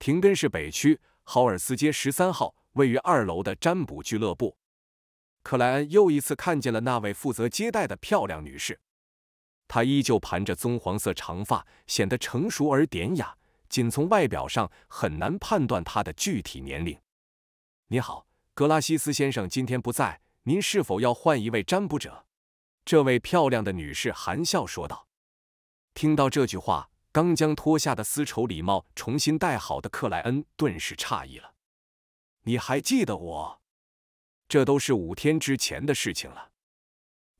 廷根市北区豪尔斯街十三号位于二楼的占卜俱乐部，克莱恩又一次看见了那位负责接待的漂亮女士。她依旧盘着棕黄色长发，显得成熟而典雅。仅从外表上，很难判断她的具体年龄。你好，格拉西斯先生，今天不在。您是否要换一位占卜者？这位漂亮的女士含笑说道。听到这句话。刚将脱下的丝绸礼帽重新戴好的克莱恩顿时诧异了：“你还记得我？这都是五天之前的事情了。”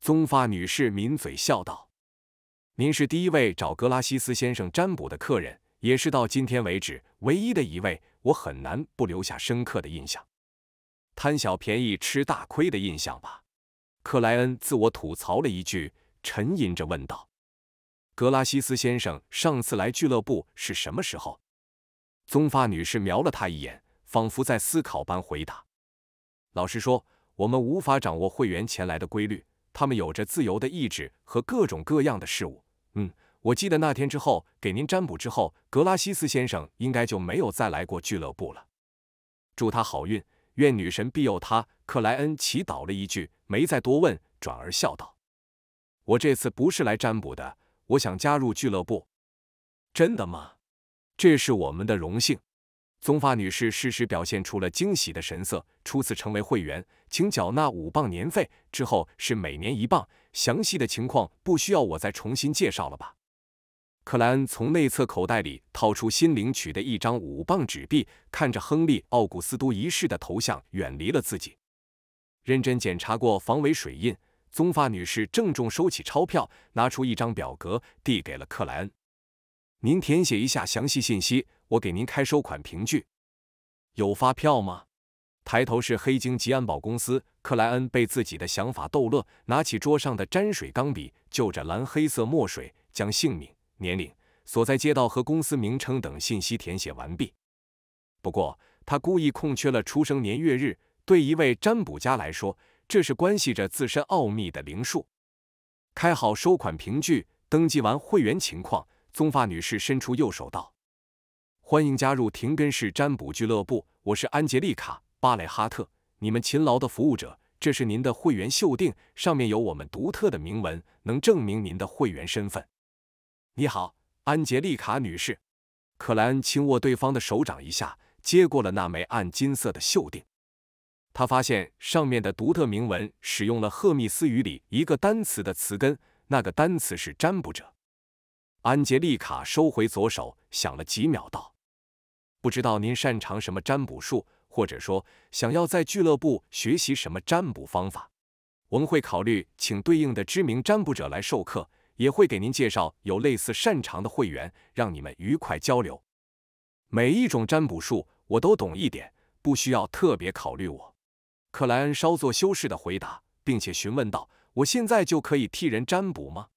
棕发女士抿嘴笑道：“您是第一位找格拉西斯先生占卜的客人，也是到今天为止唯一的一位。我很难不留下深刻的印象，贪小便宜吃大亏的印象吧？”克莱恩自我吐槽了一句，沉吟着问道。格拉西斯先生上次来俱乐部是什么时候？棕发女士瞄了他一眼，仿佛在思考般回答：“老实说，我们无法掌握会员前来的规律。他们有着自由的意志和各种各样的事物。嗯，我记得那天之后给您占卜之后，格拉西斯先生应该就没有再来过俱乐部了。祝他好运，愿女神庇佑他。”克莱恩祈祷了一句，没再多问，转而笑道：“我这次不是来占卜的。”我想加入俱乐部，真的吗？这是我们的荣幸。棕发女士适时表现出了惊喜的神色。初次成为会员，请缴纳五磅年费，之后是每年一磅。详细的情况不需要我再重新介绍了吧？克莱恩从内侧口袋里掏出新领取的一张五磅纸币，看着亨利·奥古斯都一世的头像远离了自己，认真检查过防伪水印。棕发女士郑重收起钞票，拿出一张表格递给了克莱恩：“您填写一下详细信息，我给您开收款凭据。有发票吗？”抬头是黑金吉安保公司。克莱恩被自己的想法逗乐，拿起桌上的沾水钢笔，就着蓝黑色墨水，将姓名、年龄、所在街道和公司名称等信息填写完毕。不过，他故意空缺了出生年月日。对一位占卜家来说，这是关系着自身奥秘的灵术。开好收款凭据，登记完会员情况，棕发女士伸出右手道：“欢迎加入廷根市占卜俱乐部，我是安杰丽卡·巴雷哈特，你们勤劳的服务者。这是您的会员袖定，上面有我们独特的铭文，能证明您的会员身份。”你好，安杰丽卡女士。可兰轻握对方的手掌一下，接过了那枚暗金色的袖定。他发现上面的独特铭文使用了赫密斯语里一个单词的词根，那个单词是占卜者。安杰丽卡收回左手，想了几秒，道：“不知道您擅长什么占卜术，或者说想要在俱乐部学习什么占卜方法？我们会考虑请对应的知名占卜者来授课，也会给您介绍有类似擅长的会员，让你们愉快交流。每一种占卜术我都懂一点，不需要特别考虑我。”克莱恩稍作修饰的回答，并且询问道：“我现在就可以替人占卜吗？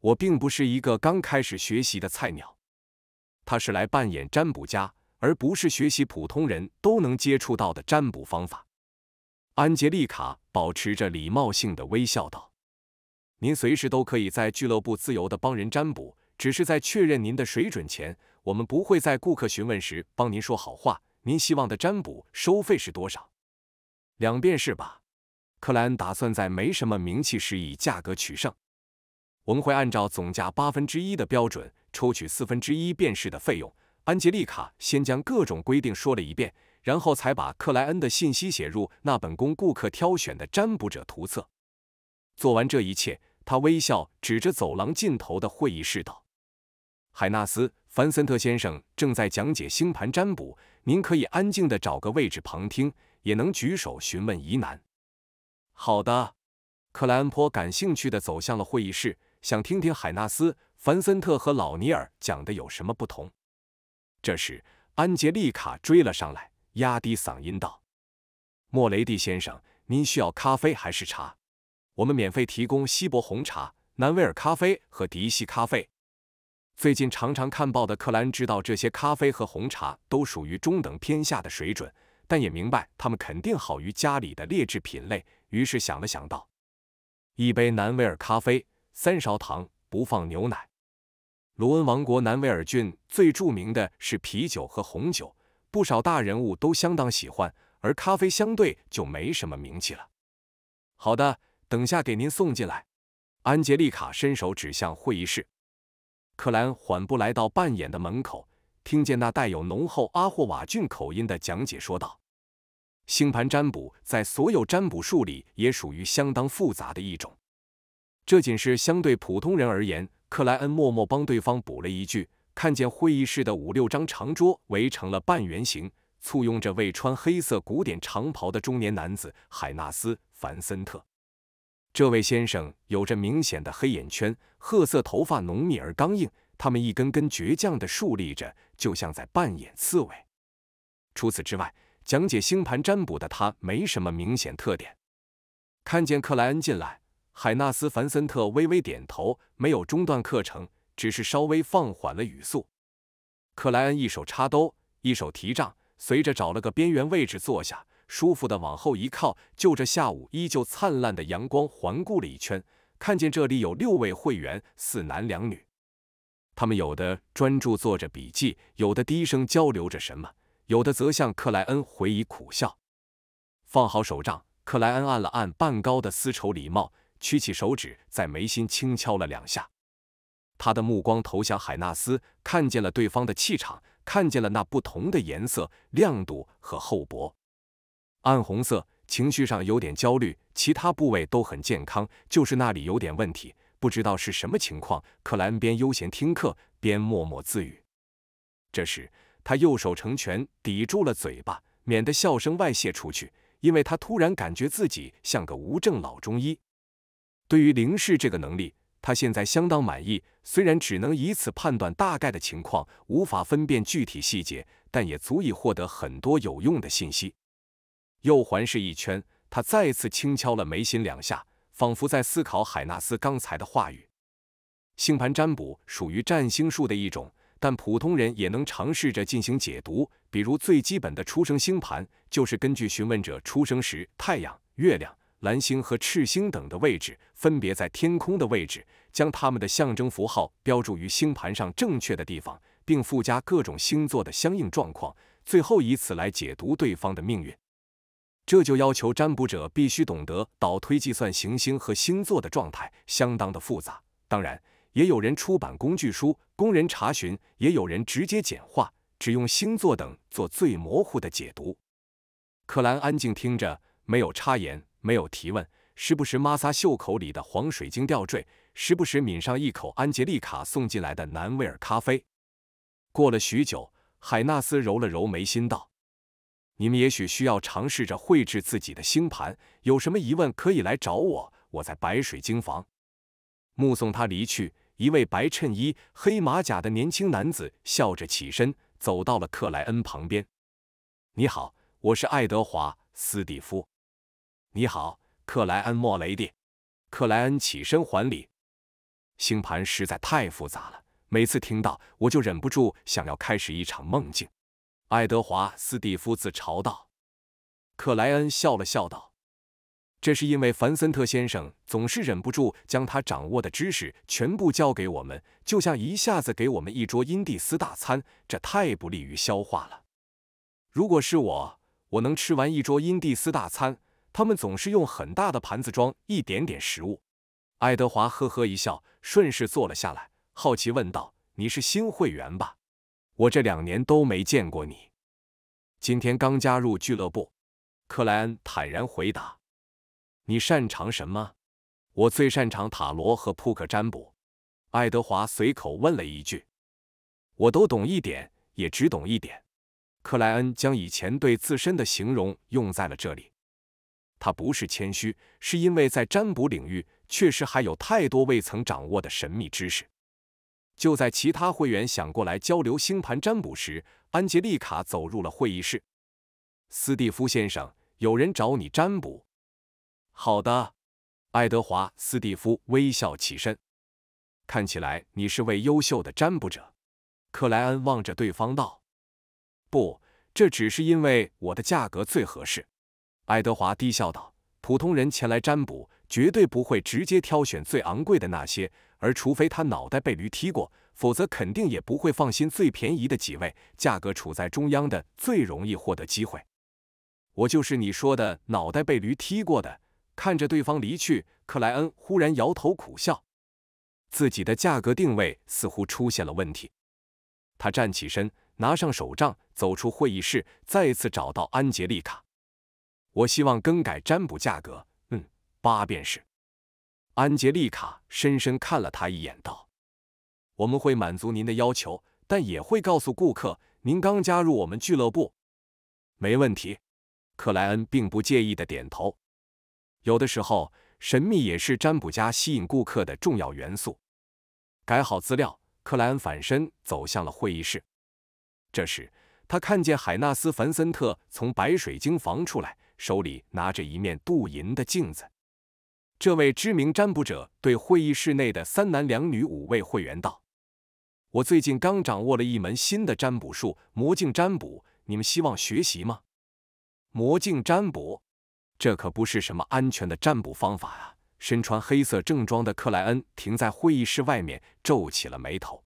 我并不是一个刚开始学习的菜鸟，他是来扮演占卜家，而不是学习普通人都能接触到的占卜方法。”安杰丽卡保持着礼貌性的微笑道：“您随时都可以在俱乐部自由地帮人占卜，只是在确认您的水准前，我们不会在顾客询问时帮您说好话。您希望的占卜收费是多少？”两遍是吧？克莱恩打算在没什么名气时以价格取胜。我们会按照总价八分之一的标准抽取四分之一便是的费用。安吉丽卡先将各种规定说了一遍，然后才把克莱恩的信息写入那本供顾客挑选的占卜者图册。做完这一切，他微笑，指着走廊尽头的会议室道：“海纳斯·凡森特先生正在讲解星盘占卜，您可以安静的找个位置旁听。”也能举手询问疑难。好的，克莱恩颇感兴趣的走向了会议室，想听听海纳斯、凡森特和老尼尔讲的有什么不同。这时，安杰丽卡追了上来，压低嗓音道：“莫雷蒂先生，您需要咖啡还是茶？我们免费提供锡伯红茶、南威尔咖啡和迪西咖啡。”最近常常看报的克莱恩知道，这些咖啡和红茶都属于中等偏下的水准。但也明白他们肯定好于家里的劣质品类，于是想了想道：“一杯南威尔咖啡，三勺糖，不放牛奶。”罗恩王国南威尔郡最著名的是啤酒和红酒，不少大人物都相当喜欢，而咖啡相对就没什么名气了。好的，等下给您送进来。”安杰丽卡伸手指向会议室，克兰缓步来到扮演的门口，听见那带有浓厚阿霍瓦郡口音的讲解说道。星盘占卜在所有占卜术里也属于相当复杂的一种。这仅是相对普通人而言。克莱恩默默帮对方补了一句。看见会议室的五六张长桌围成了半圆形，簇拥着位穿黑色古典长袍的中年男子——海纳斯·凡森特。这位先生有着明显的黑眼圈，褐色头发浓密而刚硬，他们一根根倔强的竖立着，就像在扮演刺猬。除此之外。讲解星盘占卜的他没什么明显特点。看见克莱恩进来，海纳斯·凡森特微微点头，没有中断课程，只是稍微放缓了语速。克莱恩一手插兜，一手提杖，随着找了个边缘位置坐下，舒服的往后一靠，就着下午依旧灿烂的阳光环顾了一圈，看见这里有六位会员，四男两女。他们有的专注做着笔记，有的低声交流着什么。有的则向克莱恩回以苦笑，放好手杖，克莱恩按了按半高的丝绸礼帽，屈起手指在眉心轻敲了两下。他的目光投向海纳斯，看见了对方的气场，看见了那不同的颜色、亮度和厚薄。暗红色，情绪上有点焦虑，其他部位都很健康，就是那里有点问题，不知道是什么情况。克莱恩边悠闲听课边默默自语。这时。他右手成拳抵住了嘴巴，免得笑声外泄出去。因为他突然感觉自己像个无证老中医。对于灵视这个能力，他现在相当满意。虽然只能以此判断大概的情况，无法分辨具体细节，但也足以获得很多有用的信息。又环视一圈，他再次轻敲了眉心两下，仿佛在思考海纳斯刚才的话语。星盘占卜属于占星术的一种。但普通人也能尝试着进行解读，比如最基本的出生星盘，就是根据询问者出生时太阳、月亮、蓝星和赤星等的位置，分别在天空的位置，将它们的象征符号标注于星盘上正确的地方，并附加各种星座的相应状况，最后以此来解读对方的命运。这就要求占卜者必须懂得倒推计算行星和星座的状态，相当的复杂。当然。也有人出版工具书供人查询，也有人直接简化，只用星座等做最模糊的解读。克兰安静听着，没有插言，没有提问，时不时摩挲袖口里的黄水晶吊坠，时不时抿上一口安杰丽卡送进来的南威尔咖啡。过了许久，海纳斯揉了揉眉心，道：“你们也许需要尝试着绘制自己的星盘，有什么疑问可以来找我，我在白水晶房。”目送他离去。一位白衬衣、黑马甲的年轻男子笑着起身，走到了克莱恩旁边。“你好，我是爱德华·斯蒂夫。”“你好，克莱恩·莫雷蒂。”克莱恩起身还礼。“星盘实在太复杂了，每次听到我就忍不住想要开始一场梦境。”爱德华·斯蒂夫自嘲道。克莱恩笑了笑，道。这是因为凡森特先生总是忍不住将他掌握的知识全部教给我们，就像一下子给我们一桌因蒂斯大餐，这太不利于消化了。如果是我，我能吃完一桌因蒂斯大餐。他们总是用很大的盘子装一点点食物。爱德华呵呵一笑，顺势坐了下来，好奇问道：“你是新会员吧？我这两年都没见过你，今天刚加入俱乐部。”克莱恩坦然回答。你擅长什么？我最擅长塔罗和扑克占卜。爱德华随口问了一句。我都懂一点，也只懂一点。克莱恩将以前对自身的形容用在了这里。他不是谦虚，是因为在占卜领域确实还有太多未曾掌握的神秘知识。就在其他会员想过来交流星盘占卜时，安杰丽卡走入了会议室。斯蒂夫先生，有人找你占卜。好的，爱德华·斯蒂夫微笑起身。看起来你是位优秀的占卜者，克莱恩望着对方道：“不，这只是因为我的价格最合适。”爱德华低笑道：“普通人前来占卜，绝对不会直接挑选最昂贵的那些，而除非他脑袋被驴踢过，否则肯定也不会放心最便宜的几位。价格处在中央的，最容易获得机会。我就是你说的脑袋被驴踢过的。”看着对方离去，克莱恩忽然摇头苦笑，自己的价格定位似乎出现了问题。他站起身，拿上手杖，走出会议室，再次找到安杰丽卡：“我希望更改占卜价格，嗯，八便是。”安杰丽卡深深看了他一眼，道：“我们会满足您的要求，但也会告诉顾客您刚加入我们俱乐部。”“没问题。”克莱恩并不介意的点头。有的时候，神秘也是占卜家吸引顾客的重要元素。改好资料，克莱恩反身走向了会议室。这时，他看见海纳斯·凡森特从白水晶房出来，手里拿着一面镀银的镜子。这位知名占卜者对会议室内的三男两女五位会员道：“我最近刚掌握了一门新的占卜术——魔镜占卜，你们希望学习吗？”魔镜占卜。这可不是什么安全的占卜方法啊！身穿黑色正装的克莱恩停在会议室外面，皱起了眉头。